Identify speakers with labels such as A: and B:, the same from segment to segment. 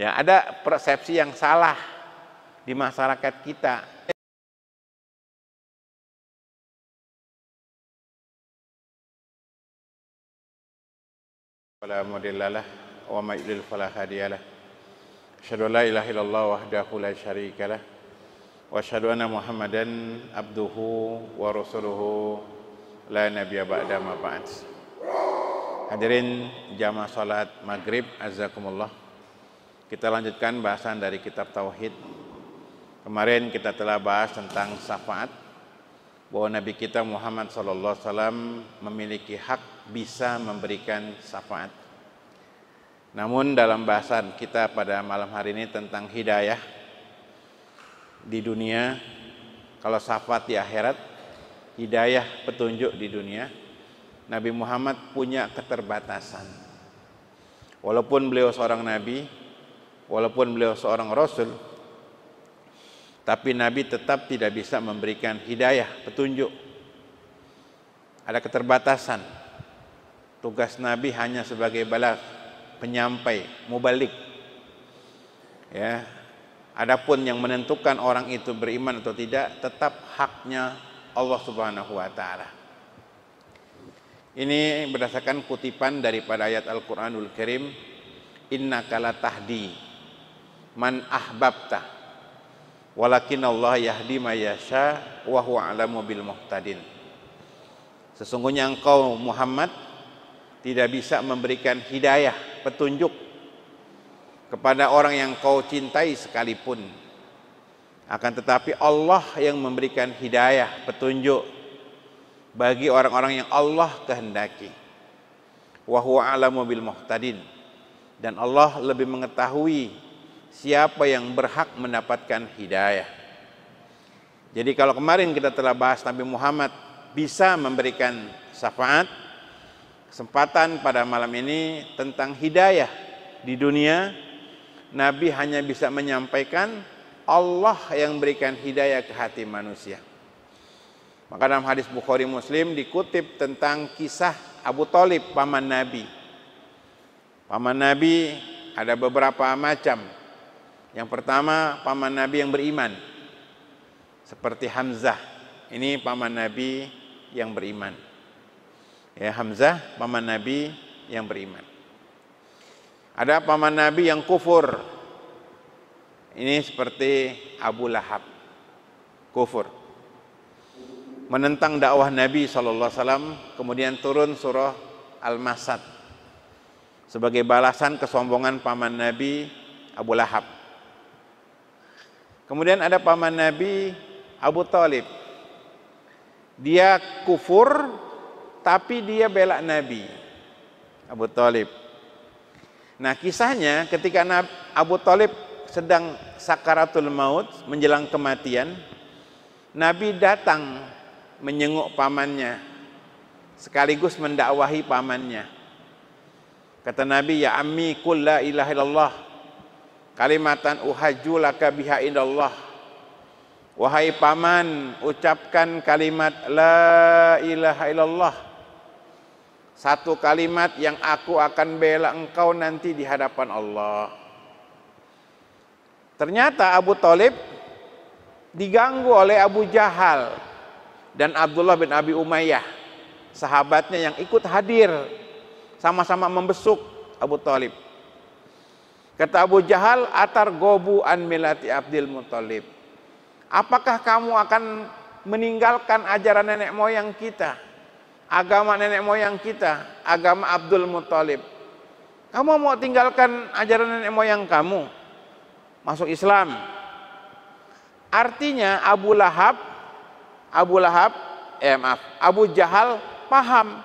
A: Ya, ada persepsi yang salah di masyarakat kita. Fala mudillalah wa ma yudlil fala hadiyalah. Asyhadu an la ilaha illallah wahdahu la syarikalah wa asyhadu anna Muhammadan abduhu wa rasuluhu la nabiyya ba'da ma ba'd. Hadirin jamaah salat Maghrib azakumullah. Kita lanjutkan bahasan dari kitab Tauhid. Kemarin kita telah bahas tentang syafaat bahwa Nabi kita Muhammad SAW memiliki hak bisa memberikan syafaat. Namun dalam bahasan kita pada malam hari ini tentang hidayah di dunia kalau syafaat di akhirat hidayah petunjuk di dunia Nabi Muhammad punya keterbatasan. Walaupun beliau seorang nabi, walaupun beliau seorang rasul tapi Nabi tetap tidak bisa memberikan hidayah, petunjuk. Ada keterbatasan. Tugas Nabi hanya sebagai balas penyampai, mubalik. Ya. Adapun yang menentukan orang itu beriman atau tidak tetap haknya Allah Subhanahu wa taala. Ini berdasarkan kutipan daripada ayat Al-Qur'anul Karim, "Innaka latahdi man ahbabta walakin Allah yahdi mayasha wa huwa alamu bil muhtadin sesungguhnya engkau Muhammad tidak bisa memberikan hidayah petunjuk kepada orang yang kau cintai sekalipun akan tetapi Allah yang memberikan hidayah petunjuk bagi orang-orang yang Allah kehendaki wa huwa alamu bil muhtadin dan Allah lebih mengetahui siapa yang berhak mendapatkan hidayah. Jadi kalau kemarin kita telah bahas Nabi Muhammad bisa memberikan syafaat, kesempatan pada malam ini tentang hidayah di dunia, Nabi hanya bisa menyampaikan Allah yang berikan hidayah ke hati manusia. Maka dalam hadis Bukhari Muslim dikutip tentang kisah Abu Talib, paman Nabi. Paman Nabi ada beberapa macam yang pertama paman Nabi yang beriman seperti Hamzah. Ini paman Nabi yang beriman. Ya Hamzah paman Nabi yang beriman. Ada paman Nabi yang kufur. Ini seperti Abu Lahab. Kufur. Menentang dakwah Nabi sallallahu alaihi wasallam, kemudian turun surah Al-Masad sebagai balasan kesombongan paman Nabi Abu Lahab. Kemudian ada paman Nabi Abu Talib. Dia kufur, tapi dia bela Nabi. Abu Talib. Nah kisahnya ketika Abu Talib sedang sakaratul maut, menjelang kematian, Nabi datang menyenguk pamannya, sekaligus mendakwahi pamannya. Kata Nabi, Ya ammi kul la ilaha illallah Kalimatan uhajju biha indallah. Wahai paman, ucapkan kalimat la ilaha illallah. Satu kalimat yang aku akan bela engkau nanti di hadapan Allah. Ternyata Abu Talib diganggu oleh Abu Jahal dan Abdullah bin Abi Umayyah. Sahabatnya yang ikut hadir sama-sama membesuk Abu Talib. Kata Abu Jahal, atar gobu an milati Abdul Muthalib. Apakah kamu akan meninggalkan ajaran nenek moyang kita? Agama nenek moyang kita, agama Abdul Muthalib. Kamu mau tinggalkan ajaran nenek moyang kamu? Masuk Islam. Artinya Abu Lahab, Abu Lahab, eh maaf, Abu Jahal paham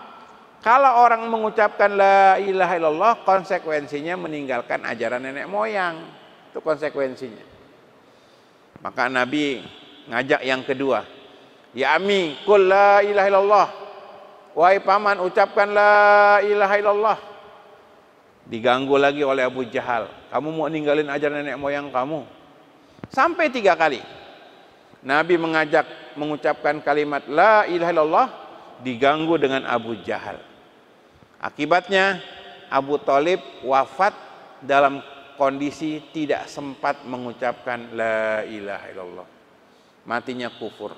A: kalau orang mengucapkan la ilaha illallah, konsekuensinya meninggalkan ajaran nenek moyang. Itu konsekuensinya. Maka Nabi ngajak yang kedua. Ya ami, kul la ilaha illallah. Wahai paman, ucapkan la ilaha illallah. Diganggu lagi oleh Abu Jahal. Kamu mau ninggalin ajaran nenek moyang kamu. Sampai tiga kali. Nabi mengajak mengucapkan kalimat la ilaha illallah diganggu dengan Abu Jahal. Akibatnya Abu Talib wafat dalam kondisi tidak sempat mengucapkan la ilaha illallah. Matinya kufur.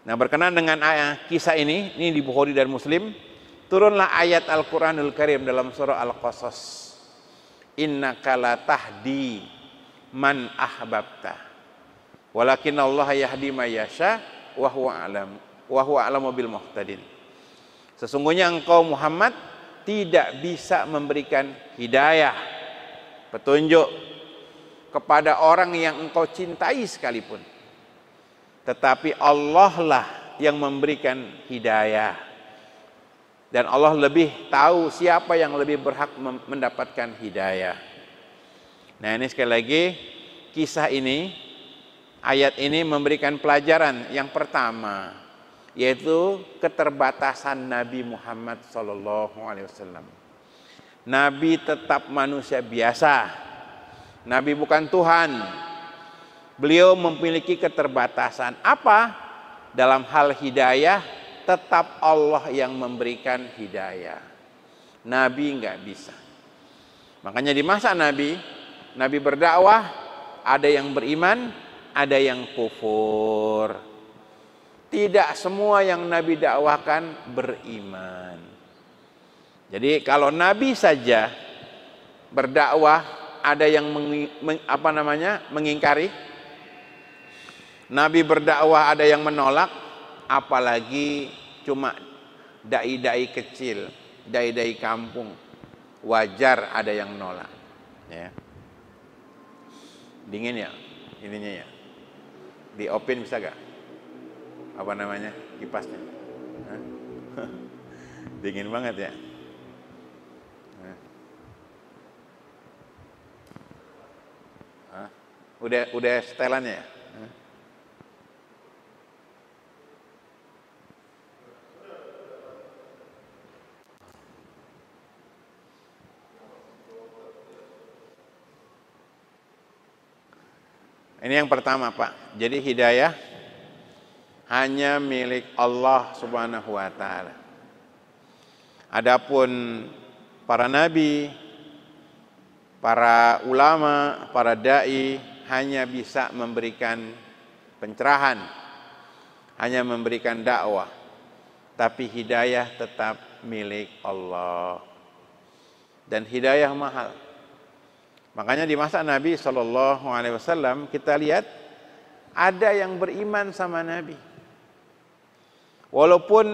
A: Nah berkenaan dengan ayat kisah ini, ini di Bukhari dan Muslim, turunlah ayat Al-Quranul Karim dalam surah Al-Qasas. Inna kala tahdi man ahbabta. Walakin Allah yahdi mayasha wahuwa alam Wahuwa alam alamu muhtadin. Sesungguhnya engkau Muhammad tidak bisa memberikan hidayah, petunjuk kepada orang yang engkau cintai sekalipun. Tetapi Allah lah yang memberikan hidayah. Dan Allah lebih tahu siapa yang lebih berhak mendapatkan hidayah. Nah ini sekali lagi kisah ini, ayat ini memberikan pelajaran yang pertama yaitu keterbatasan Nabi Muhammad SAW. Nabi tetap manusia biasa, Nabi bukan Tuhan. Beliau memiliki keterbatasan apa dalam hal hidayah, tetap Allah yang memberikan hidayah. Nabi nggak bisa. Makanya di masa Nabi, Nabi berdakwah, ada yang beriman, ada yang kufur tidak semua yang Nabi dakwahkan beriman. Jadi kalau Nabi saja berdakwah ada yang meng, meng, apa namanya mengingkari, Nabi berdakwah ada yang menolak, apalagi cuma dai-dai kecil, dai-dai kampung, wajar ada yang nolak. Ya. Dingin ya, ininya ya. Di open bisa gak? apa namanya kipasnya dingin banget ya udah udah setelannya ya? Ini yang pertama, Pak. Jadi hidayah hanya milik Allah Subhanahu wa taala. Adapun para nabi, para ulama, para dai hanya bisa memberikan pencerahan, hanya memberikan dakwah. Tapi hidayah tetap milik Allah. Dan hidayah mahal. Makanya di masa Nabi Shallallahu Alaihi Wasallam kita lihat ada yang beriman sama Nabi, Walaupun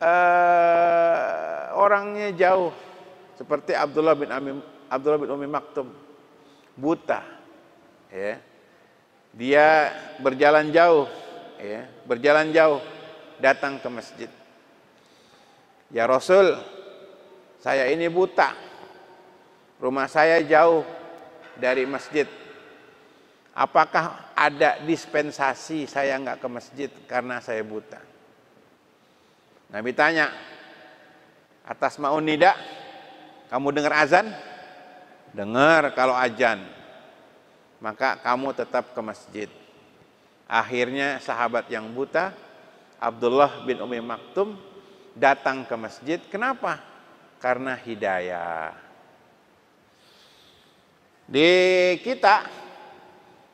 A: uh, orangnya jauh seperti Abdullah bin Amim, Abdullah bin Umi Maktum buta ya dia berjalan jauh ya berjalan jauh datang ke masjid ya Rasul saya ini buta rumah saya jauh dari masjid apakah ada dispensasi saya nggak ke masjid karena saya buta? Nabi tanya, atas maun nida, kamu dengar azan? Dengar kalau azan, maka kamu tetap ke masjid. Akhirnya sahabat yang buta, Abdullah bin Umi Maktum, datang ke masjid. Kenapa? Karena hidayah. Di kita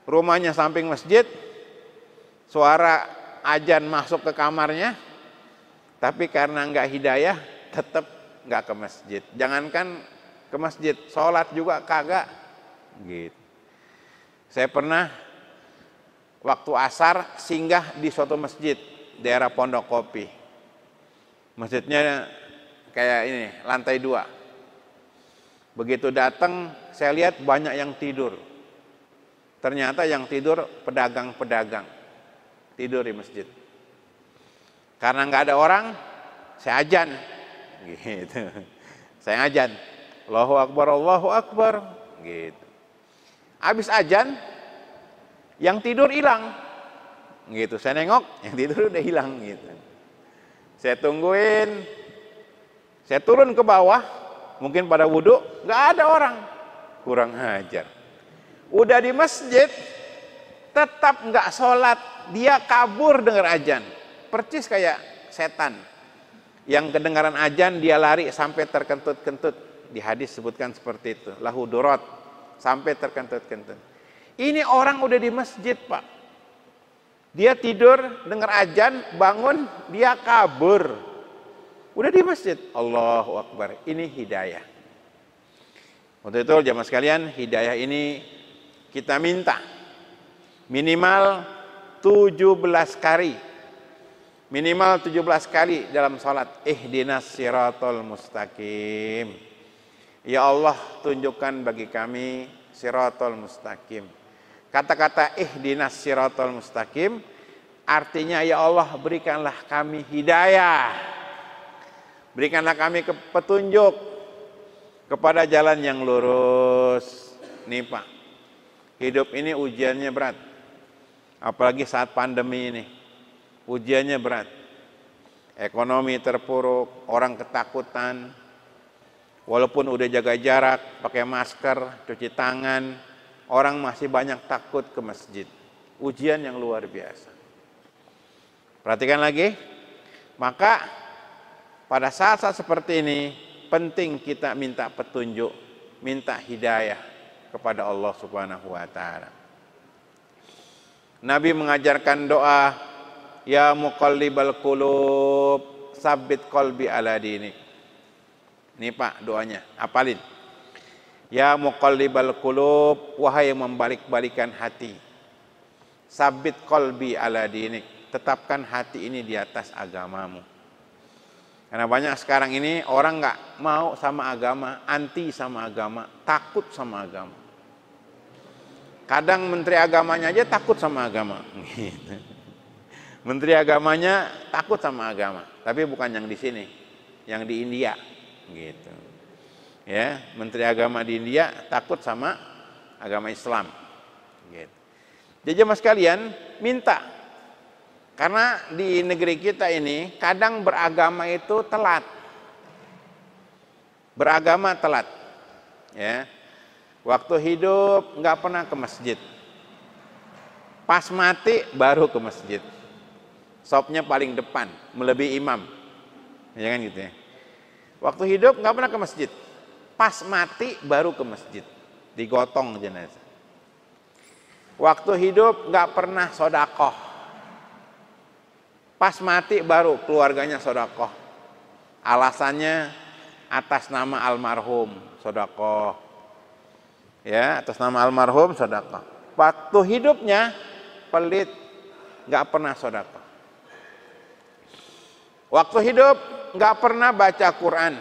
A: rumahnya samping masjid, suara ajan masuk ke kamarnya, tapi karena nggak hidayah, tetap nggak ke masjid. Jangankan ke masjid, sholat juga kagak. Gitu. Saya pernah waktu asar singgah di suatu masjid daerah Pondok Kopi. Masjidnya kayak ini, lantai dua. Begitu datang, saya lihat banyak yang tidur Ternyata yang tidur pedagang-pedagang tidur di masjid. Karena nggak ada orang, saya ajan. Gitu. Saya ajan. Allahu Akbar, Allahu Akbar. Gitu. Habis ajan, yang tidur hilang. Gitu. Saya nengok, yang tidur udah hilang gitu. Saya tungguin, saya turun ke bawah, mungkin pada wudhu, nggak ada orang. Kurang hajar udah di masjid tetap nggak sholat dia kabur dengar ajan percis kayak setan yang kedengaran ajan dia lari sampai terkentut-kentut di hadis sebutkan seperti itu lahu durot sampai terkentut-kentut ini orang udah di masjid pak dia tidur dengar ajan bangun dia kabur udah di masjid Allahu Akbar ini hidayah untuk itu jamaah sekalian hidayah ini kita minta minimal 17 kali. Minimal 17 kali dalam salat ihdinas siratal mustaqim. Ya Allah, tunjukkan bagi kami siratal mustaqim. Kata-kata ihdinas siratal mustaqim artinya ya Allah berikanlah kami hidayah. Berikanlah kami petunjuk kepada jalan yang lurus. Nih Pak, Hidup ini ujiannya berat. Apalagi saat pandemi ini. Ujiannya berat. Ekonomi terpuruk, orang ketakutan. Walaupun udah jaga jarak, pakai masker, cuci tangan, orang masih banyak takut ke masjid. Ujian yang luar biasa. Perhatikan lagi. Maka pada saat-saat seperti ini penting kita minta petunjuk, minta hidayah kepada Allah Subhanahu wa taala. Nabi mengajarkan doa, ya muqallibal qulub, sabit qalbi ala dinik. Ini Pak doanya, apalin. Ya muqallibal qulub, wahai yang membalik-balikan hati. Sabit qalbi ala dinik. Tetapkan hati ini di atas agamamu. Karena banyak sekarang ini orang nggak mau sama agama, anti sama agama, takut sama agama. Kadang menteri agamanya aja takut sama agama. Menteri agamanya takut sama agama, tapi bukan yang di sini, yang di India gitu. Ya, menteri agama di India takut sama agama Islam. Gitu. Jadi mas kalian minta. Karena di negeri kita ini kadang beragama itu telat. Beragama telat. Ya Waktu hidup nggak pernah ke masjid. Pas mati baru ke masjid. Sopnya paling depan, melebihi imam. Ya kan gitu ya. Waktu hidup nggak pernah ke masjid. Pas mati baru ke masjid. Digotong jenazah. Waktu hidup nggak pernah sodakoh. Pas mati baru keluarganya sodakoh. Alasannya atas nama almarhum sodakoh ya atas nama almarhum sodako waktu hidupnya pelit nggak pernah sodako waktu hidup nggak pernah baca Quran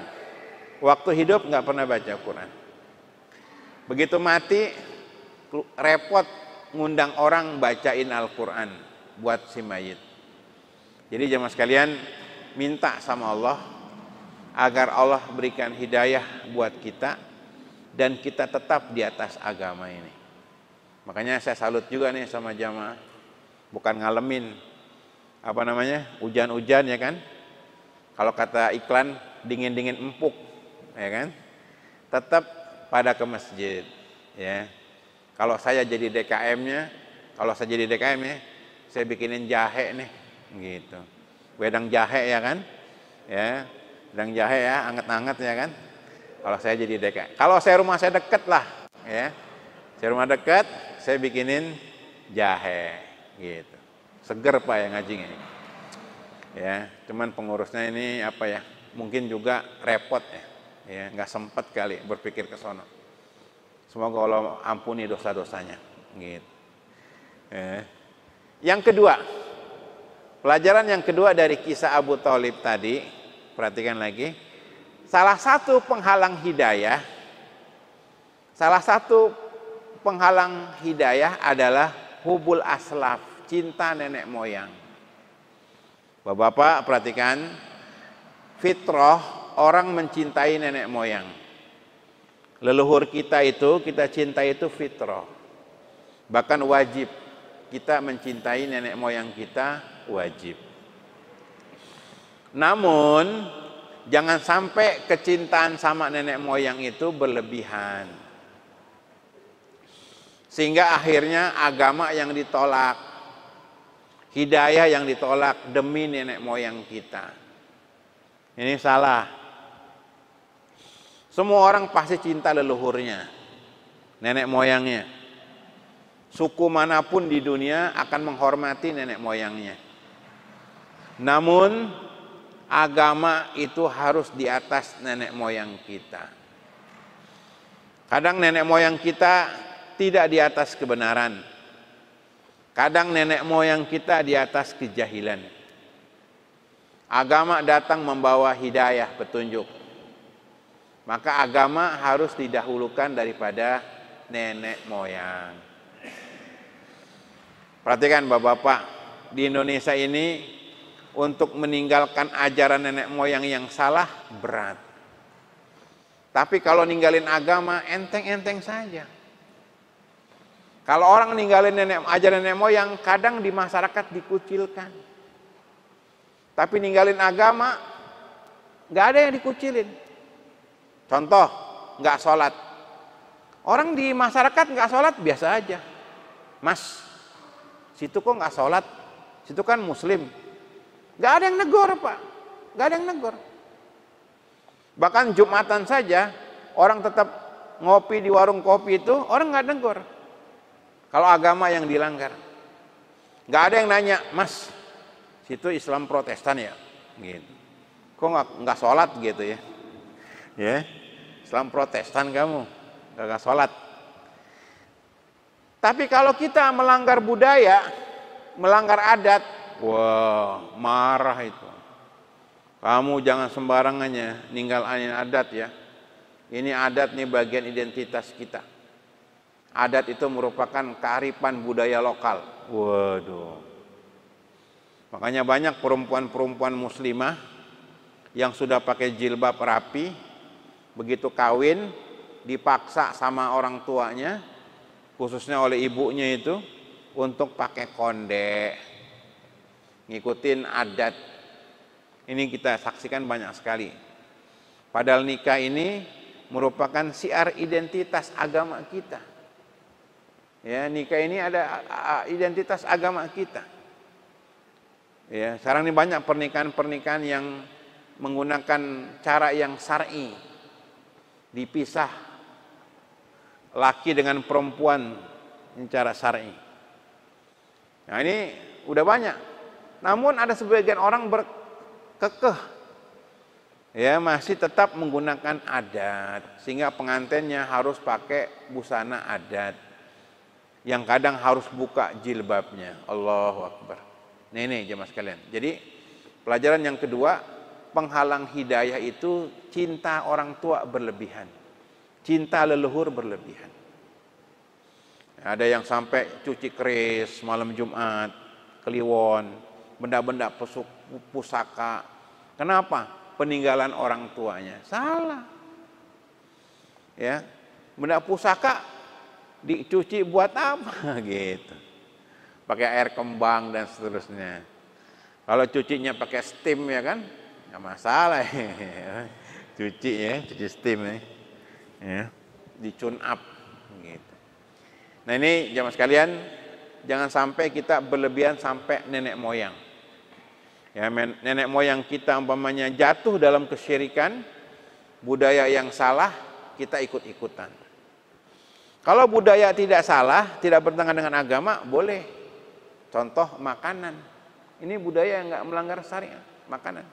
A: waktu hidup nggak pernah baca Quran begitu mati repot ngundang orang bacain Al-Quran buat si mayit jadi jemaah sekalian minta sama Allah agar Allah berikan hidayah buat kita dan kita tetap di atas agama ini. Makanya saya salut juga nih sama jamaah. Bukan ngalemin apa namanya? hujan-hujan ya kan. Kalau kata iklan dingin-dingin empuk ya kan. Tetap pada ke masjid ya. Kalau saya jadi DKM-nya, kalau saya jadi DKM ya, saya bikinin jahe nih gitu. Wedang jahe ya kan. Ya, wedang jahe ya, anget-anget ya kan kalau saya jadi dekat. Kalau saya rumah saya deket lah, ya. Saya rumah deket, saya bikinin jahe, gitu. Seger pak ya ngajinya. Ya, cuman pengurusnya ini apa ya? Mungkin juga repot ya. Ya, nggak sempat kali berpikir ke sono. Semoga Allah ampuni dosa-dosanya, gitu. Ya. Yang kedua, pelajaran yang kedua dari kisah Abu Talib tadi, perhatikan lagi, salah satu penghalang hidayah, salah satu penghalang hidayah adalah hubul aslaf, cinta nenek moyang. Bapak-bapak perhatikan, fitroh orang mencintai nenek moyang. Leluhur kita itu, kita cintai itu fitroh. Bahkan wajib kita mencintai nenek moyang kita wajib. Namun Jangan sampai kecintaan sama nenek moyang itu berlebihan. Sehingga akhirnya agama yang ditolak, hidayah yang ditolak demi nenek moyang kita. Ini salah. Semua orang pasti cinta leluhurnya, nenek moyangnya. Suku manapun di dunia akan menghormati nenek moyangnya. Namun agama itu harus di atas nenek moyang kita. Kadang nenek moyang kita tidak di atas kebenaran. Kadang nenek moyang kita di atas kejahilan. Agama datang membawa hidayah, petunjuk. Maka agama harus didahulukan daripada nenek moyang. Perhatikan Bapak-bapak, di Indonesia ini untuk meninggalkan ajaran nenek moyang yang salah berat. Tapi kalau ninggalin agama enteng-enteng saja. Kalau orang ninggalin nenek ajaran nenek moyang kadang di masyarakat dikucilkan. Tapi ninggalin agama nggak ada yang dikucilin. Contoh nggak sholat. Orang di masyarakat nggak sholat biasa aja. Mas, situ kok nggak sholat? Situ kan muslim, Gak ada yang negor Pak, gak ada yang negor. Bahkan Jumatan saja, orang tetap ngopi di warung kopi itu, orang gak negor. Kalau agama yang dilanggar. Gak ada yang nanya, mas, situ Islam protestan ya? Gitu. Kok gak, gak sholat gitu ya? Ya, Islam protestan kamu, gak, gak sholat. Tapi kalau kita melanggar budaya, melanggar adat, Wah, marah itu. Kamu jangan sembarangannya ninggal adat ya. Ini adat nih bagian identitas kita. Adat itu merupakan kearifan budaya lokal. Waduh. Makanya banyak perempuan-perempuan muslimah yang sudah pakai jilbab rapi, begitu kawin dipaksa sama orang tuanya, khususnya oleh ibunya itu untuk pakai kondek ngikutin adat. Ini kita saksikan banyak sekali. Padahal nikah ini merupakan siar identitas agama kita. Ya, nikah ini ada identitas agama kita. Ya, sekarang ini banyak pernikahan-pernikahan yang menggunakan cara yang sari Dipisah laki dengan perempuan ini cara syar'i. Nah, ini udah banyak namun ada sebagian orang berkekeh ya masih tetap menggunakan adat sehingga pengantinnya harus pakai busana adat yang kadang harus buka jilbabnya. Allahu Akbar. Nih nih jemaah sekalian. Jadi pelajaran yang kedua, penghalang hidayah itu cinta orang tua berlebihan. Cinta leluhur berlebihan. Ada yang sampai cuci keris malam Jumat, kliwon, benda-benda pusaka. Kenapa? Peninggalan orang tuanya. Salah. Ya. Benda pusaka dicuci buat apa gitu. Pakai air kembang dan seterusnya. Kalau cucinya pakai steam ya kan? Nggak masalah. cuci ya, cuci steam ya. ya. Dicun up gitu. Nah ini jamaah sekalian, jangan sampai kita berlebihan sampai nenek moyang ya nenek moyang kita umpamanya jatuh dalam kesyirikan, budaya yang salah, kita ikut-ikutan. Kalau budaya tidak salah, tidak bertentangan dengan agama, boleh. Contoh makanan. Ini budaya yang nggak melanggar syariat, makanan.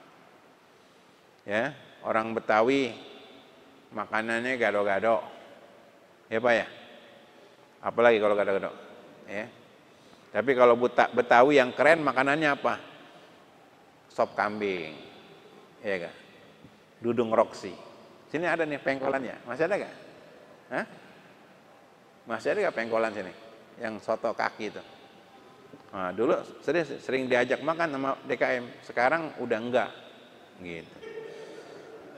A: Ya, orang Betawi makanannya gado-gado. Ya Pak ya? Apalagi kalau gado-gado. Ya. Tapi kalau Betawi yang keren makanannya apa? sop kambing. ya gak? Dudung Roksi. Sini ada nih pengkolannya. Masih ada gak? Hah? Masih ada gak pengkolan sini? Yang soto kaki itu. Nah, dulu sering, sering diajak makan sama DKM. Sekarang udah enggak. Gitu.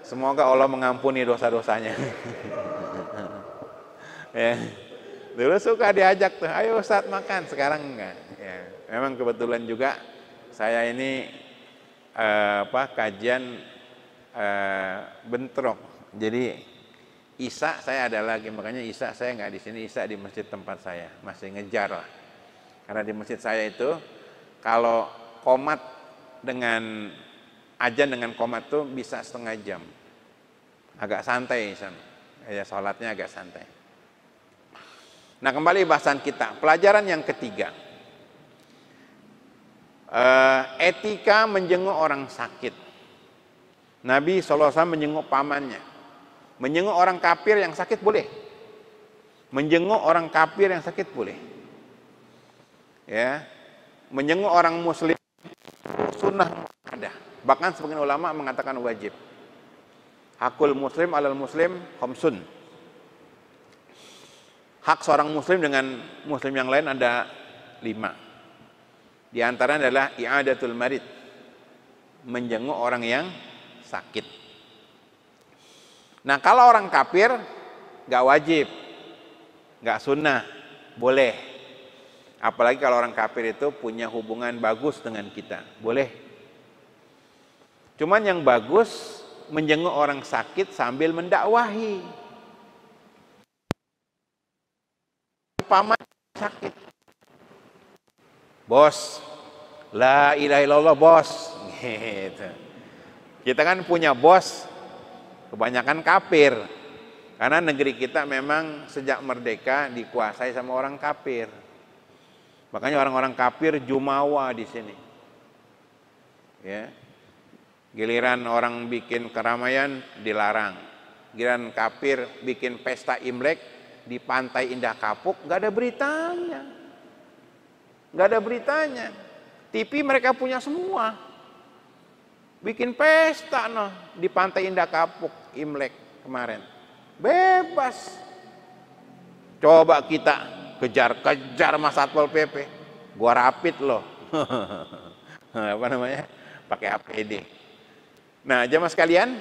A: Semoga Allah mengampuni dosa-dosanya. ya. Dulu suka diajak tuh, ayo saat makan, sekarang enggak. Ya. Memang kebetulan juga saya ini Eh, apa kajian eh, bentrok. Jadi Isa saya ada lagi makanya Isa saya nggak di sini Isa di masjid tempat saya masih ngejar lah karena di masjid saya itu kalau komat dengan ajan dengan komat tuh bisa setengah jam agak santai sana ya salatnya agak santai nah kembali bahasan kita pelajaran yang ketiga Eh, etika menjenguk orang sakit. Nabi SAW menjenguk pamannya. Menjenguk orang kafir yang sakit boleh. Menjenguk orang kafir yang sakit boleh. Ya, menjenguk orang muslim sunnah ada. Bahkan sebagian ulama mengatakan wajib. Hakul muslim alal muslim khamsun. Hak seorang muslim dengan muslim yang lain ada lima di antara adalah i'adatul marid, menjenguk orang yang sakit. Nah kalau orang kafir, nggak wajib, nggak sunnah, boleh. Apalagi kalau orang kafir itu punya hubungan bagus dengan kita, boleh. Cuman yang bagus menjenguk orang sakit sambil mendakwahi. Paman sakit. Bos, la ilaha illallah bos. Gitu. Kita kan punya bos, kebanyakan kafir. Karena negeri kita memang sejak merdeka dikuasai sama orang kafir. Makanya orang-orang kafir jumawa di sini. Ya. Giliran orang bikin keramaian dilarang. Giliran kafir bikin pesta Imlek di Pantai Indah Kapuk nggak ada beritanya. Nggak ada beritanya. TV mereka punya semua. Bikin pesta no di Pantai Indah Kapuk Imlek kemarin. Bebas. Coba kita kejar-kejar Mas Satpol PP. Gua rapit loh. Apa namanya? Pakai APD. Nah, jemaah sekalian,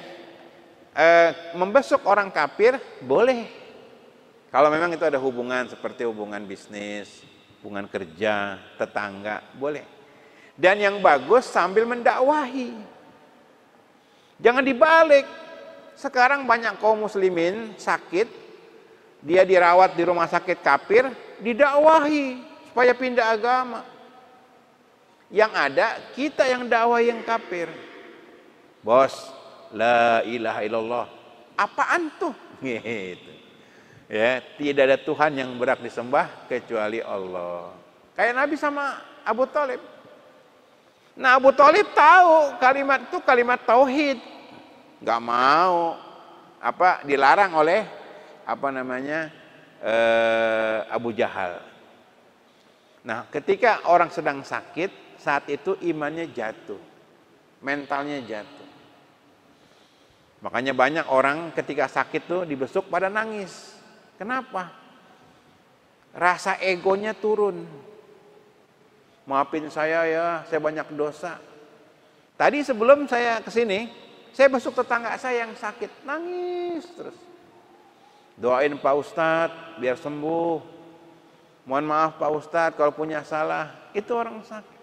A: eh, membesuk orang kafir boleh kalau memang itu ada hubungan seperti hubungan bisnis, hubungan kerja, tetangga, boleh. Dan yang bagus sambil mendakwahi. Jangan dibalik. Sekarang banyak kaum muslimin sakit, dia dirawat di rumah sakit kafir, didakwahi supaya pindah agama. Yang ada kita yang dakwah yang kafir. Bos, la ilaha illallah. Apaan tuh? Gitu. Ya, tidak ada Tuhan yang berhak disembah kecuali Allah. Kayak Nabi sama Abu Talib. Nah Abu Talib tahu kalimat itu kalimat tauhid. Gak mau apa dilarang oleh apa namanya eh, Abu Jahal. Nah ketika orang sedang sakit saat itu imannya jatuh, mentalnya jatuh. Makanya banyak orang ketika sakit tuh dibesuk pada nangis. Kenapa? Rasa egonya turun. Maafin saya ya, saya banyak dosa. Tadi sebelum saya ke sini, saya masuk tetangga saya yang sakit, nangis terus. Doain Pak Ustadz biar sembuh. Mohon maaf Pak Ustadz kalau punya salah, itu orang sakit.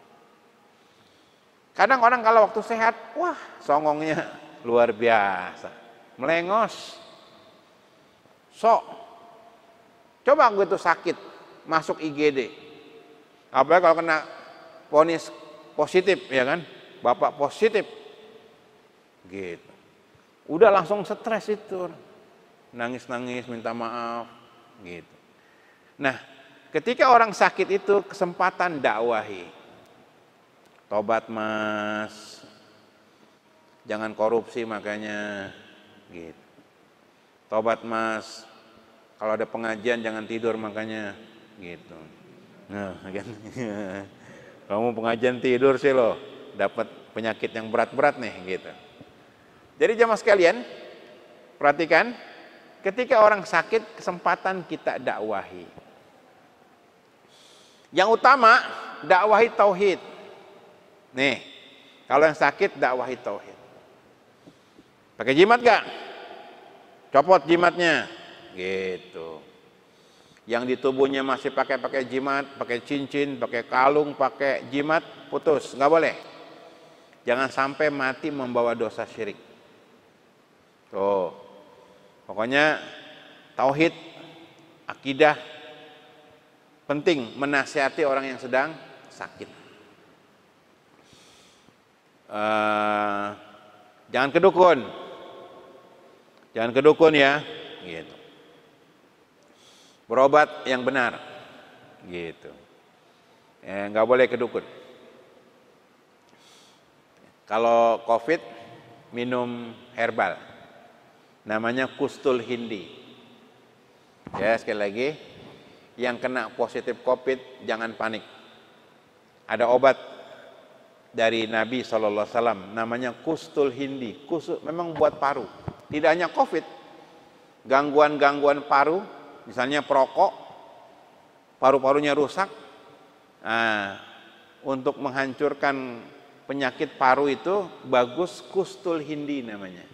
A: Kadang orang kalau waktu sehat, wah songongnya luar biasa. Melengos. Sok Coba gue tuh sakit, masuk IGD. ya kalau kena ponis positif, ya kan? Bapak positif. Gitu. Udah langsung stres itu. Nangis-nangis, minta maaf, gitu. Nah, ketika orang sakit itu kesempatan dakwahi. Tobat mas, jangan korupsi makanya, gitu. Tobat mas, kalau ada pengajian jangan tidur makanya gitu. Nah, kan. Kamu pengajian tidur sih loh, dapat penyakit yang berat-berat nih gitu. Jadi jamaah sekalian, perhatikan ketika orang sakit kesempatan kita dakwahi. Yang utama dakwahi tauhid. Nih, kalau yang sakit dakwahi tauhid. Pakai jimat gak? Copot jimatnya gitu yang di tubuhnya masih pakai pakai jimat pakai cincin pakai kalung pakai jimat putus nggak boleh jangan sampai mati membawa dosa syirik tuh pokoknya tauhid akidah penting menasihati orang yang sedang sakit uh, jangan kedukun jangan kedukun ya gitu berobat yang benar gitu eh, boleh ke dukun kalau covid minum herbal namanya kustul hindi ya sekali lagi yang kena positif covid jangan panik ada obat dari Nabi Shallallahu Alaihi Wasallam namanya kustul hindi kustul memang buat paru tidak hanya covid gangguan-gangguan paru Misalnya perokok, paru-parunya rusak, nah, untuk menghancurkan penyakit paru itu bagus kustul hindi namanya.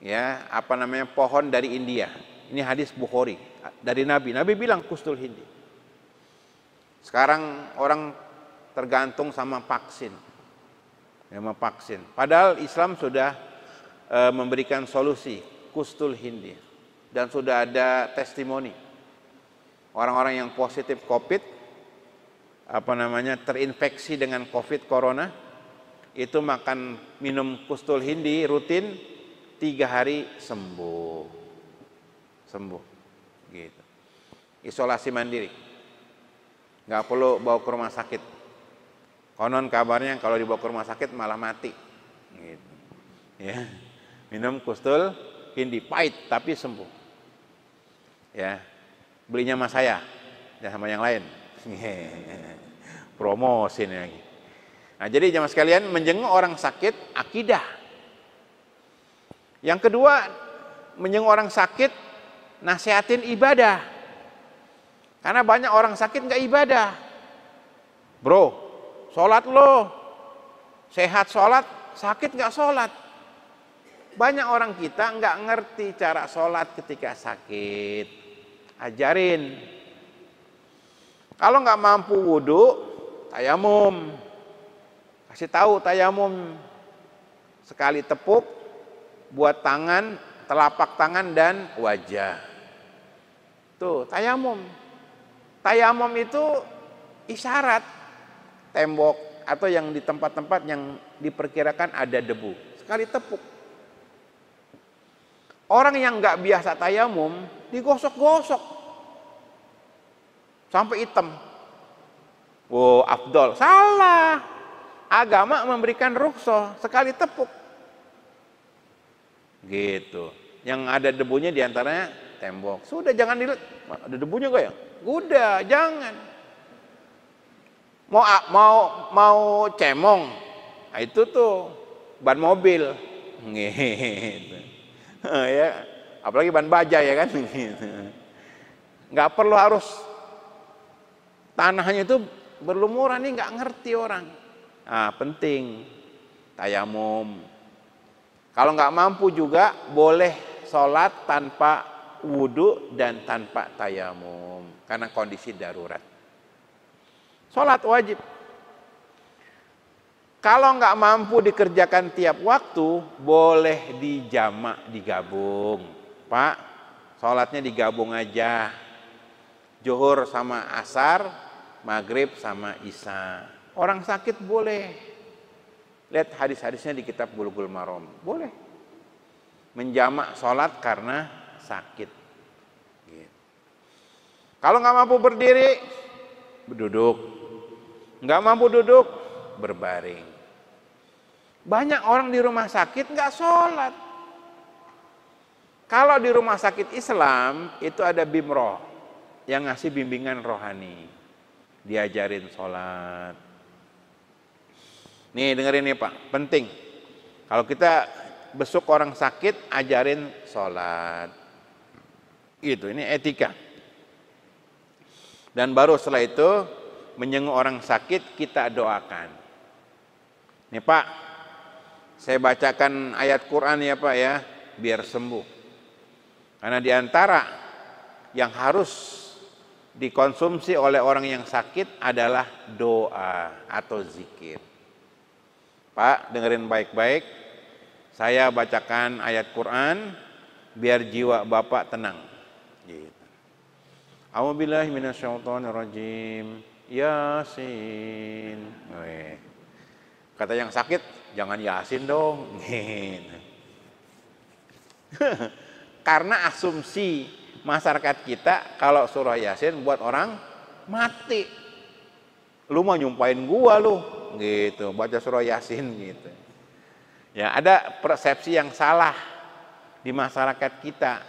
A: Ya, apa namanya pohon dari India. Ini hadis Bukhari dari Nabi. Nabi bilang kustul hindi. Sekarang orang tergantung sama vaksin. Sama vaksin. Padahal Islam sudah eh, memberikan solusi kustul hindi dan sudah ada testimoni orang-orang yang positif COVID apa namanya terinfeksi dengan COVID corona itu makan minum kustul hindi rutin tiga hari sembuh sembuh gitu isolasi mandiri nggak perlu bawa ke rumah sakit konon kabarnya kalau dibawa ke rumah sakit malah mati gitu ya minum kustul hindi pahit tapi sembuh ya belinya sama saya dan ya sama yang lain promosin lagi nah jadi jamaah sekalian menjenguk orang sakit akidah yang kedua menjenguk orang sakit nasihatin ibadah karena banyak orang sakit nggak ibadah bro sholat lo sehat sholat sakit nggak sholat banyak orang kita nggak ngerti cara sholat ketika sakit ajarin. Kalau nggak mampu wudhu, tayamum. Kasih tahu tayamum. Sekali tepuk, buat tangan, telapak tangan dan wajah. Tuh, tayamum. Tayamum itu isyarat tembok atau yang di tempat-tempat yang diperkirakan ada debu. Sekali tepuk. Orang yang nggak biasa tayamum, digosok-gosok sampai hitam. Wow, Abdul, salah. Agama memberikan rukso sekali tepuk. Gitu. Yang ada debunya diantaranya tembok. Sudah jangan dilihat. Ada debunya gak ya? Udah, jangan. Mau mau mau cemong. Nah, itu tuh ban mobil. Gitu. ya apalagi ban baja ya kan nggak perlu harus tanahnya itu berlumuran ini nggak ngerti orang nah, penting tayamum kalau nggak mampu juga boleh sholat tanpa wudhu dan tanpa tayamum karena kondisi darurat sholat wajib kalau nggak mampu dikerjakan tiap waktu, boleh dijamak, digabung. Pak, sholatnya digabung aja. johor sama asar, maghrib sama isya. Orang sakit boleh. Lihat hadis-hadisnya di kitab Bulughul marom Boleh. Menjamak sholat karena sakit. Gitu. Kalau nggak mampu berdiri, berduduk. Nggak mampu duduk, berbaring. Banyak orang di rumah sakit nggak sholat. Kalau di rumah sakit Islam itu ada bimro yang ngasih bimbingan rohani. Diajarin sholat. Nih dengerin nih Pak, penting. Kalau kita besuk orang sakit, ajarin sholat. Itu, ini etika. Dan baru setelah itu, menyenguk orang sakit, kita doakan. Nih Pak, saya bacakan ayat Quran ya Pak ya, biar sembuh karena di antara yang harus dikonsumsi oleh orang yang sakit adalah doa atau zikir. Pak, dengerin baik-baik. Saya bacakan ayat Quran biar jiwa Bapak tenang. Gitu. minasyaitonirrajim. Yasin. Kata yang sakit, jangan Yasin dong. Gitu. Karena asumsi masyarakat kita kalau surah Yasin buat orang mati. Lu mau nyumpain gua lu gitu, baca surah Yasin gitu. Ya, ada persepsi yang salah di masyarakat kita.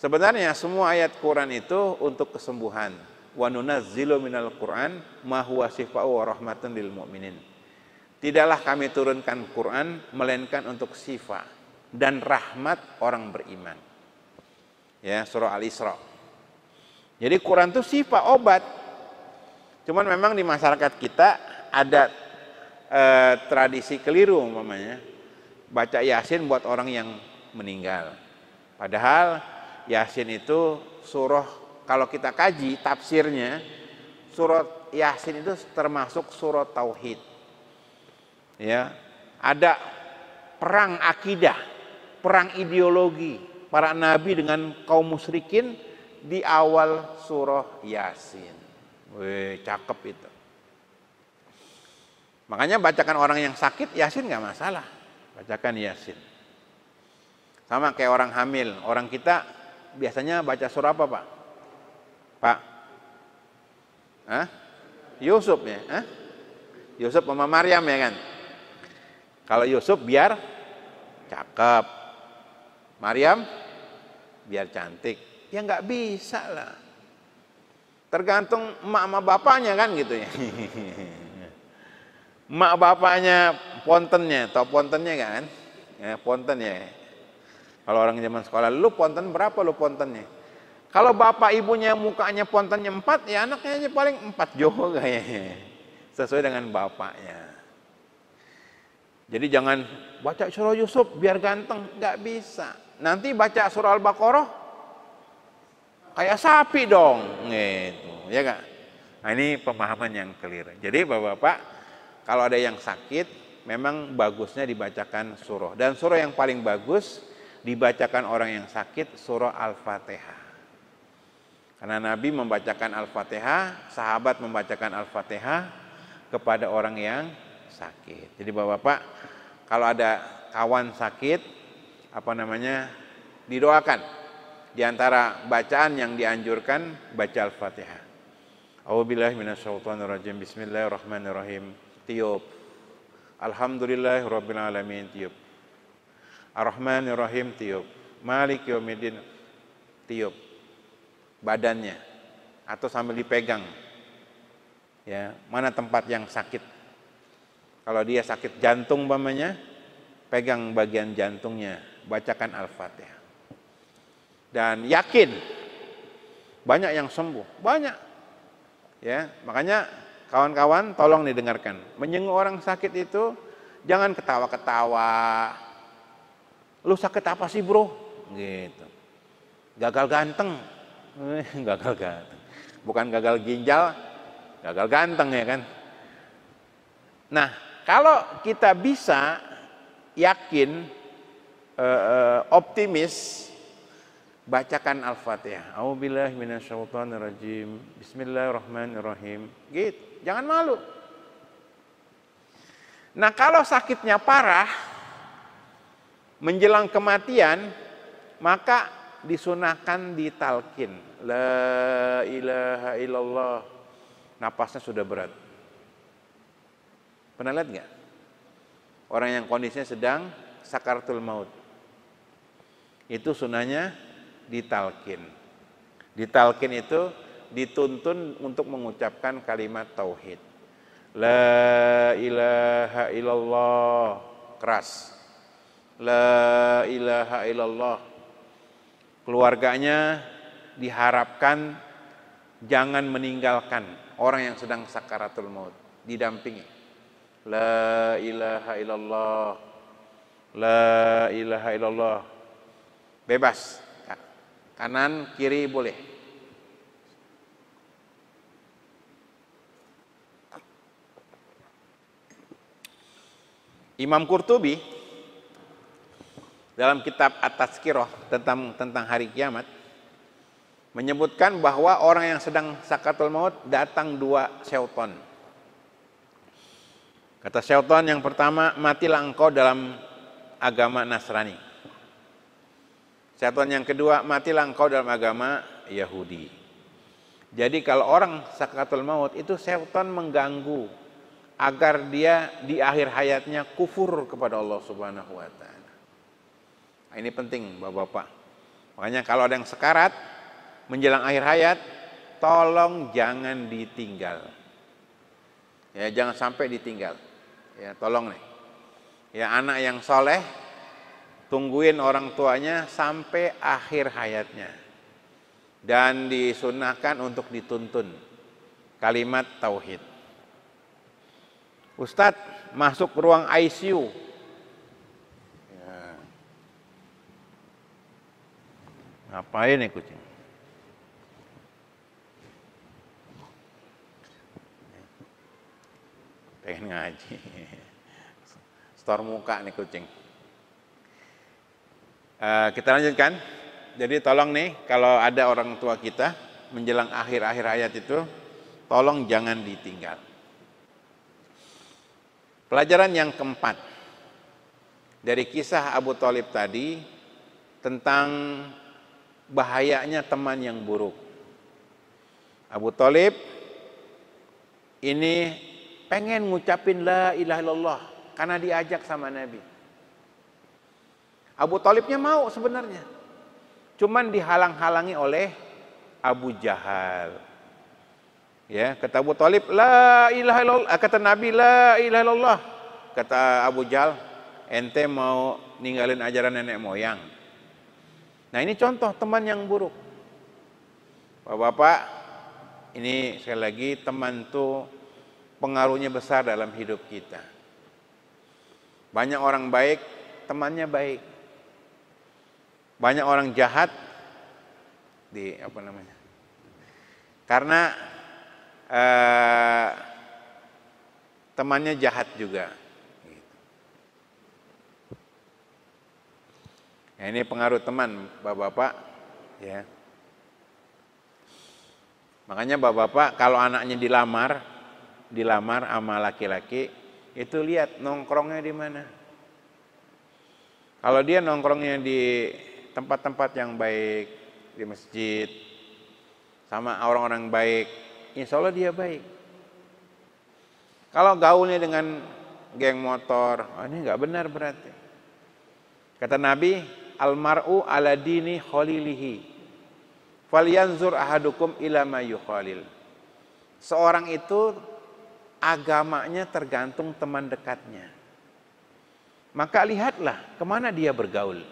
A: Sebenarnya semua ayat Quran itu untuk kesembuhan. Wa nunazzilu minal Quran ma huwa syifaa'u wa rahmatan lil mu'minin. Tidaklah kami turunkan Quran melainkan untuk sifat dan rahmat orang beriman. Ya, surah Al-Isra. Jadi Quran itu sifat obat. Cuman memang di masyarakat kita ada eh, tradisi keliru umpamanya. Baca Yasin buat orang yang meninggal. Padahal Yasin itu surah kalau kita kaji tafsirnya surah Yasin itu termasuk surah tauhid. Ya, ada perang akidah perang ideologi para nabi dengan kaum musyrikin di awal surah Yasin. Wih, cakep itu. Makanya bacakan orang yang sakit Yasin nggak masalah. Bacakan Yasin. Sama kayak orang hamil. Orang kita biasanya baca surah apa, Pak? Pak? Hah? Yusuf ya? Hah? Yusuf sama Maryam ya kan? Kalau Yusuf biar cakep, Mariam, biar cantik. Ya nggak bisa lah. Tergantung emak sama bapaknya kan gitu ya. emak bapaknya pontennya, tau pontennya kan? Ya, ponten ya. Kalau orang zaman sekolah, lu ponten berapa lu pontennya? Kalau bapak ibunya mukanya pontennya empat, ya anaknya aja paling empat joho kayaknya. Sesuai dengan bapaknya. Jadi jangan baca surah Yusuf biar ganteng, nggak bisa. Nanti baca surah Al-Baqarah kayak sapi dong, gitu. Ya enggak? Nah, ini pemahaman yang clear. Jadi Bapak-bapak, kalau ada yang sakit, memang bagusnya dibacakan surah. Dan surah yang paling bagus dibacakan orang yang sakit surah Al-Fatihah. Karena Nabi membacakan Al-Fatihah, sahabat membacakan Al-Fatihah kepada orang yang sakit. Jadi Bapak-bapak, kalau ada kawan sakit, apa namanya didoakan di antara bacaan yang dianjurkan baca Al-Fatihah. A'udzubillahi minasyaitonirrajim. Bismillahirrahmanirrahim. Tiup. Alhamdulillahirabbil alamin. Tiup. Ar-Rahmanirrahim tiup. Malik yaumiddin tiup. Badannya atau sambil dipegang. Ya, mana tempat yang sakit? Kalau dia sakit jantung umpamanya, pegang bagian jantungnya bacakan Al-Fatihah. Dan yakin banyak yang sembuh, banyak. Ya, makanya kawan-kawan tolong didengarkan. Menyenguk orang sakit itu jangan ketawa-ketawa. Lu sakit apa sih, Bro? Gitu. Gagal ganteng. Eh, gagal ganteng. Bukan gagal ginjal, gagal ganteng ya kan. Nah, kalau kita bisa yakin uh, optimis bacakan Al-Fatihah. A'udzubillahi minasyaitonirrajim. Bismillahirrahmanirrahim. Gitu. Jangan malu. Nah, kalau sakitnya parah menjelang kematian, maka disunahkan ditalkin. La ilaha illallah. Napasnya sudah berat. Pernah lihat nggak? Orang yang kondisinya sedang sakartul maut itu sunahnya ditalkin. Ditalkin itu dituntun untuk mengucapkan kalimat tauhid. La ilaha illallah keras. La ilaha illallah. Keluarganya diharapkan jangan meninggalkan orang yang sedang sakaratul maut, didampingi. La ilaha illallah. La ilaha illallah bebas. Ya. Kanan, kiri boleh. Imam Qurtubi dalam kitab atas kiroh tentang tentang hari kiamat menyebutkan bahwa orang yang sedang sakatul maut datang dua syaitan. Kata syaitan yang pertama, matilah engkau dalam agama Nasrani. Catatan yang kedua, matilah engkau dalam agama Yahudi. Jadi kalau orang sakatul maut itu setan mengganggu agar dia di akhir hayatnya kufur kepada Allah Subhanahu wa taala. Nah, ini penting Bapak-bapak. Makanya kalau ada yang sekarat menjelang akhir hayat, tolong jangan ditinggal. Ya, jangan sampai ditinggal. Ya, tolong nih. Ya, anak yang soleh tungguin orang tuanya sampai akhir hayatnya. Dan disunahkan untuk dituntun kalimat tauhid. Ustadz masuk ruang ICU. Ya. Ngapain ikutin? Pengen ngaji. Store muka nih kucing. Eh, kita lanjutkan. Jadi tolong nih kalau ada orang tua kita menjelang akhir-akhir hayat itu, tolong jangan ditinggal. Pelajaran yang keempat dari kisah Abu Talib tadi tentang bahayanya teman yang buruk. Abu Talib ini pengen ngucapin la ilaha illallah karena diajak sama Nabi. Abu Talibnya mau sebenarnya. Cuman dihalang-halangi oleh Abu Jahal. Ya, kata Abu Talib, la ilaha illallah. Eh, kata Nabi, la ilaha illallah. Kata Abu Jahal, ente mau ninggalin ajaran nenek moyang. Nah ini contoh teman yang buruk. Bapak-bapak, ini sekali lagi teman tuh pengaruhnya besar dalam hidup kita. Banyak orang baik, temannya baik banyak orang jahat di apa namanya karena eh, temannya jahat juga gitu. ya, ini pengaruh teman bapak-bapak ya makanya bapak-bapak kalau anaknya dilamar dilamar sama laki-laki itu lihat nongkrongnya di mana kalau dia nongkrongnya di tempat-tempat yang baik, di masjid, sama orang-orang baik, insya Allah dia baik. Kalau gaulnya dengan geng motor, oh ini nggak benar berarti. Kata Nabi, almaru ala dini khalilihi. Falyanzur ahadukum ila yukhalil Seorang itu agamanya tergantung teman dekatnya. Maka lihatlah kemana dia bergaul.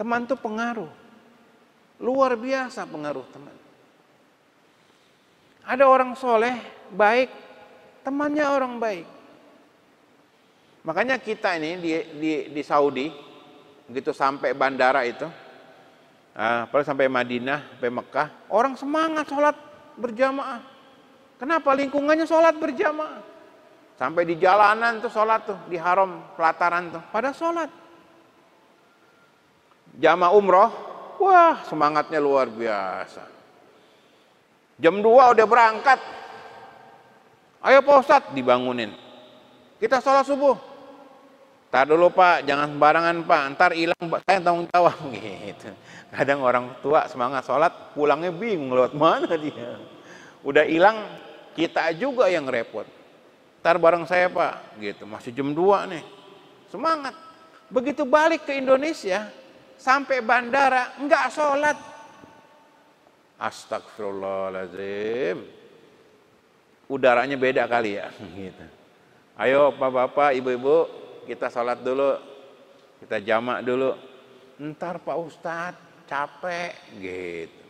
A: Teman tuh pengaruh. Luar biasa pengaruh teman. Ada orang soleh, baik, temannya orang baik. Makanya kita ini di, di, di Saudi, begitu sampai bandara itu, ah, sampai Madinah, sampai Mekah, orang semangat sholat berjamaah. Kenapa lingkungannya sholat berjamaah? Sampai di jalanan tuh sholat tuh, di haram pelataran tuh, pada sholat. Jama umroh, wah semangatnya luar biasa. Jam 2 udah berangkat, ayo Pak dibangunin. Kita sholat subuh. Tar dulu Pak, jangan sembarangan Pak, ntar hilang saya tanggung jawab gitu. Kadang orang tua semangat sholat, pulangnya bingung lewat mana dia. Udah hilang, kita juga yang repot. Ntar bareng saya pak, gitu. Masih jam 2 nih. Semangat. Begitu balik ke Indonesia, sampai bandara enggak sholat. Astagfirullahaladzim. Udaranya beda kali ya. Gitu. Ayo bapak-bapak, ibu-ibu, kita sholat dulu. Kita jamak dulu. Ntar Pak Ustadz capek gitu.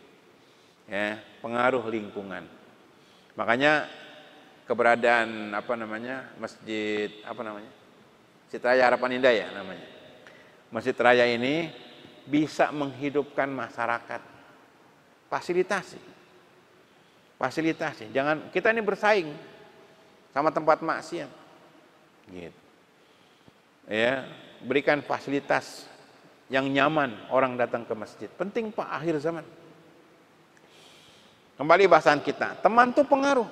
A: Ya, pengaruh lingkungan. Makanya keberadaan apa namanya? Masjid apa namanya? Citraya Harapan Indah ya namanya. Masjid Raya ini bisa menghidupkan masyarakat. Fasilitasi. Fasilitasi. Jangan kita ini bersaing sama tempat maksiat. Gitu. Ya, berikan fasilitas yang nyaman orang datang ke masjid. Penting Pak akhir zaman. Kembali bahasan kita, teman tuh pengaruh.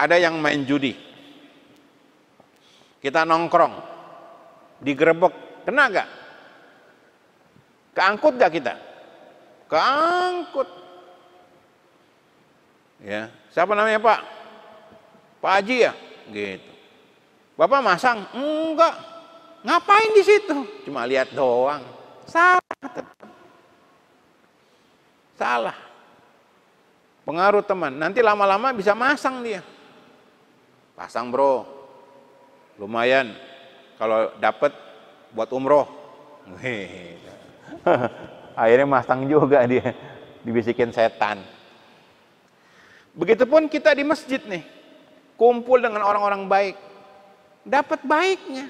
A: Ada yang main judi. Kita nongkrong. Digerebek, kena gak? Keangkut gak kita? Keangkut. Ya, siapa namanya Pak? Pak Haji ya? Gitu. Bapak masang? Enggak. Ngapain di situ? Cuma lihat doang. Salah Salah. Pengaruh teman. Nanti lama-lama bisa masang dia. Pasang bro. Lumayan. Kalau dapat buat umroh. Hehehe. Akhirnya tang juga dia, dibisikin setan. Begitupun kita di masjid nih, kumpul dengan orang-orang baik, dapat baiknya.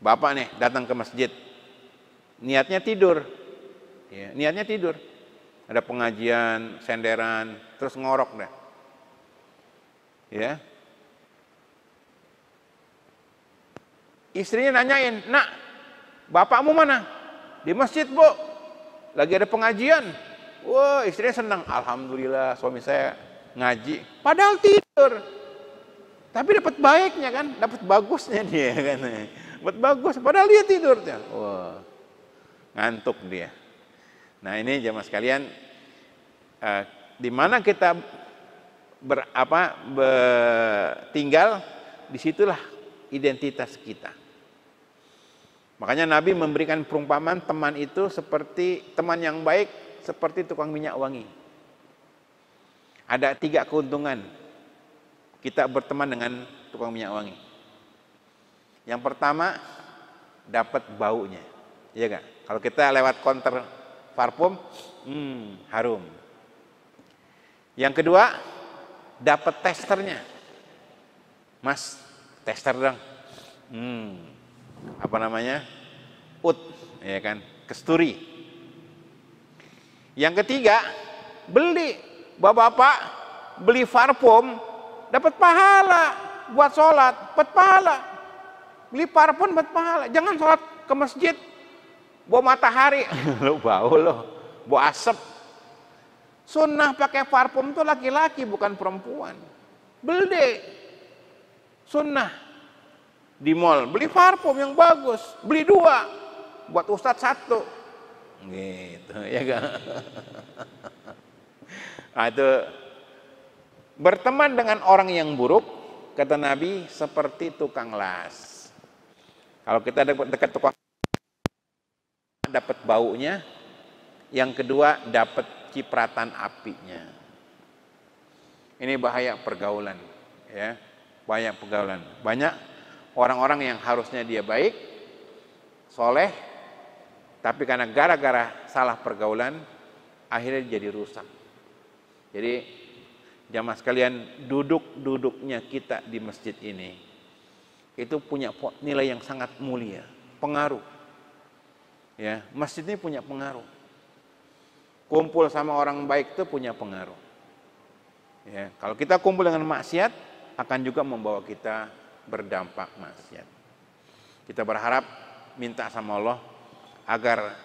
A: Bapak nih datang ke masjid, niatnya tidur, ya, niatnya tidur. Ada pengajian, senderan, terus ngorok deh. Ya, Istrinya nanyain, nak, bapakmu mana? Di masjid, Bu. Lagi ada pengajian. Wah, istrinya senang. Alhamdulillah suami saya ngaji. Padahal tidur. Tapi dapat baiknya kan, dapat bagusnya dia kan. Dapat bagus, padahal dia tidur. Wah, ngantuk dia. Nah ini jamaah sekalian, eh, di mana kita ber, apa, tinggal, disitulah identitas kita. Makanya Nabi memberikan perumpamaan teman itu seperti teman yang baik seperti tukang minyak wangi. Ada tiga keuntungan kita berteman dengan tukang minyak wangi. Yang pertama dapat baunya, iya kan? Kalau kita lewat konter parfum, hmm, harum. Yang kedua dapat testernya, Mas, tester dong. Hmm, apa namanya ut ya kan kesturi yang ketiga beli bapak-bapak beli parfum dapat pahala buat sholat dapat pahala beli parfum dapat pahala jangan sholat ke masjid bawa matahari lo bau lo bawa asap sunnah pakai parfum tuh laki-laki bukan perempuan beli sunnah di mall. Beli parfum yang bagus, beli dua, buat ustadz satu. Gitu, ya kan? Nah, itu berteman dengan orang yang buruk, kata Nabi, seperti tukang las. Kalau kita dekat tukang dapat baunya, yang kedua dapat cipratan apinya. Ini bahaya pergaulan, ya. Banyak pergaulan, banyak orang-orang yang harusnya dia baik, soleh, tapi karena gara-gara salah pergaulan, akhirnya jadi rusak. Jadi jamaah sekalian duduk-duduknya kita di masjid ini, itu punya nilai yang sangat mulia, pengaruh. Ya, masjid ini punya pengaruh. Kumpul sama orang baik itu punya pengaruh. Ya, kalau kita kumpul dengan maksiat akan juga membawa kita berdampak maksiat. Ya. Kita berharap minta sama Allah agar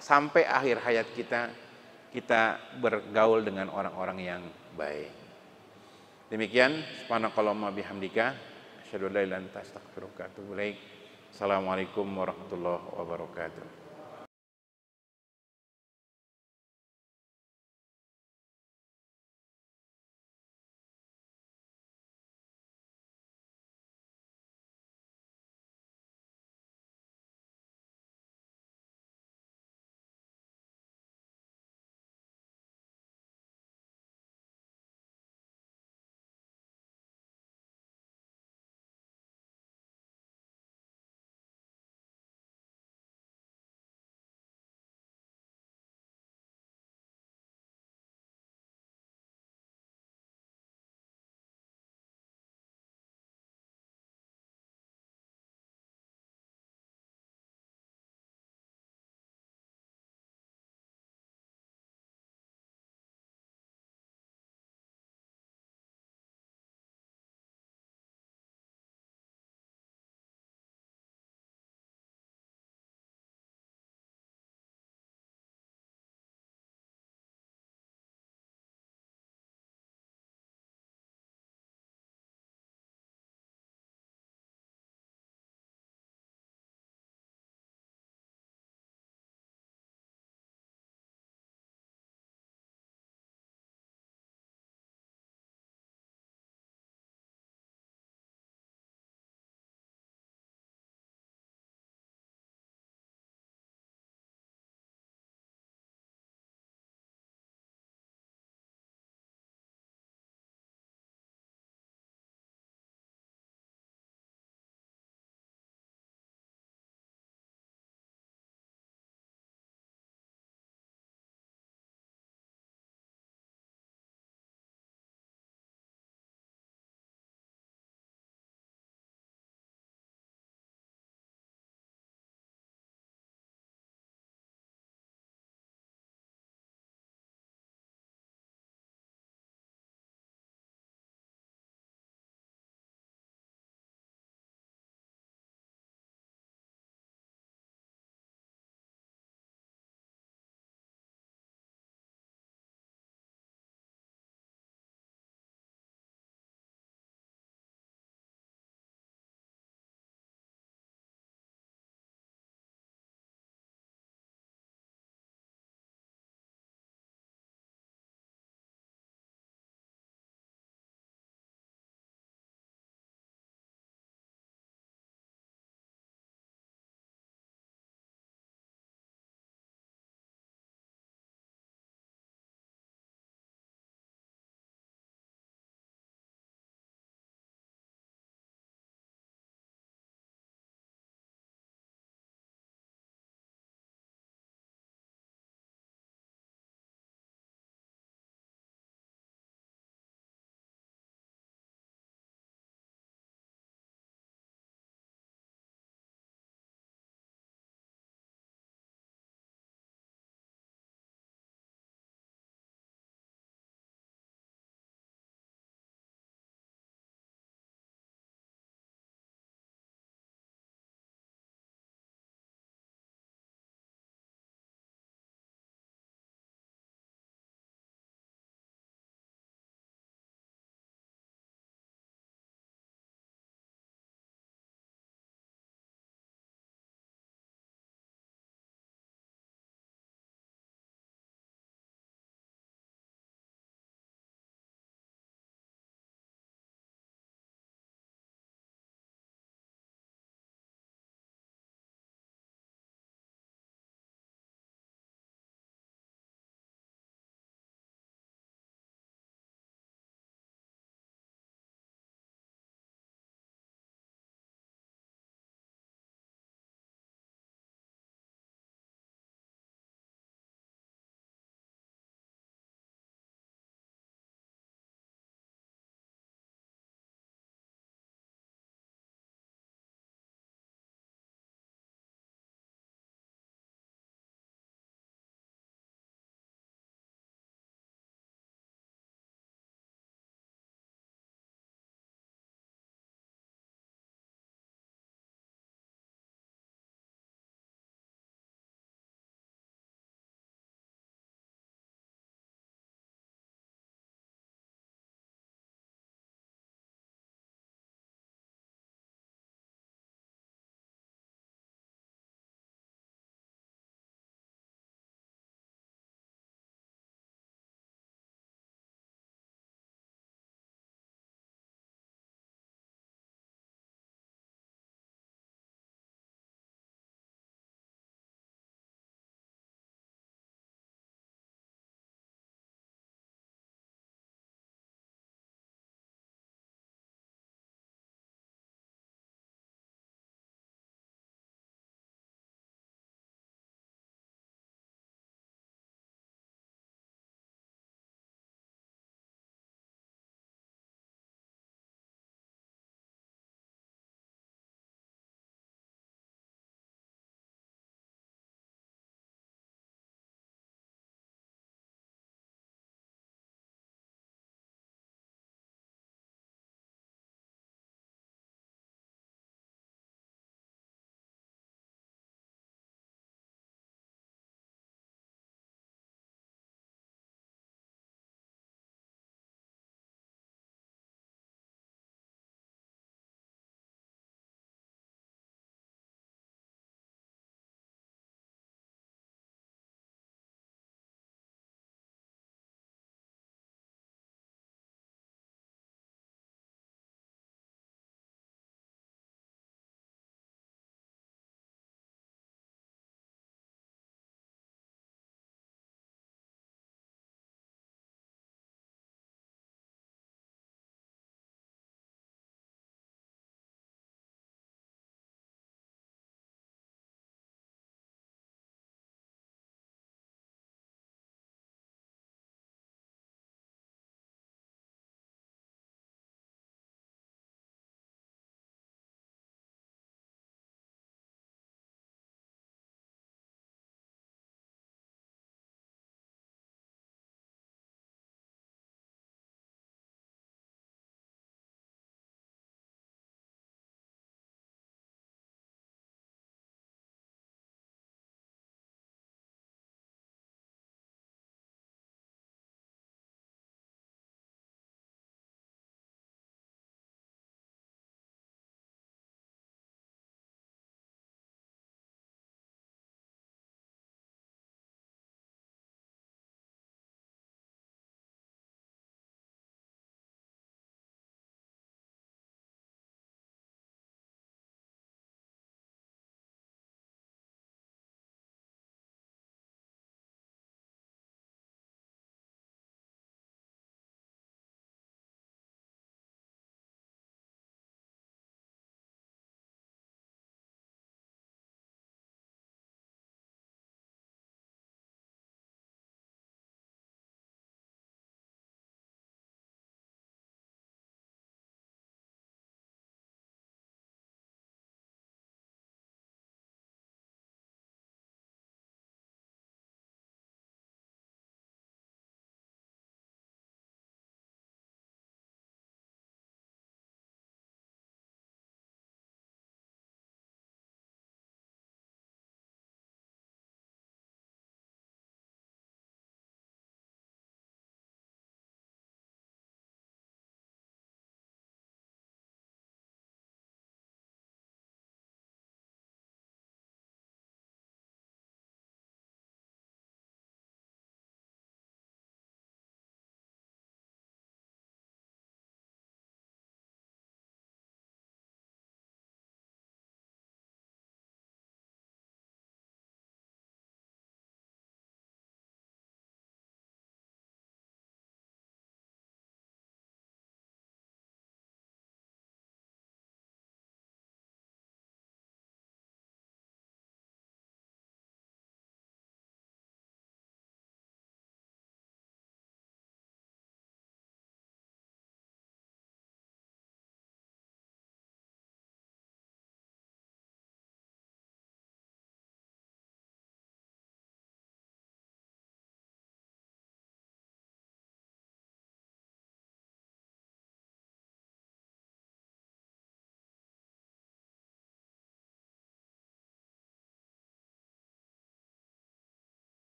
A: sampai akhir hayat kita kita bergaul dengan orang-orang yang baik. Demikian subhanakallahumma bihamdika asyhadu an la ilaha illa anta astaghfiruka Assalamualaikum warahmatullahi wabarakatuh.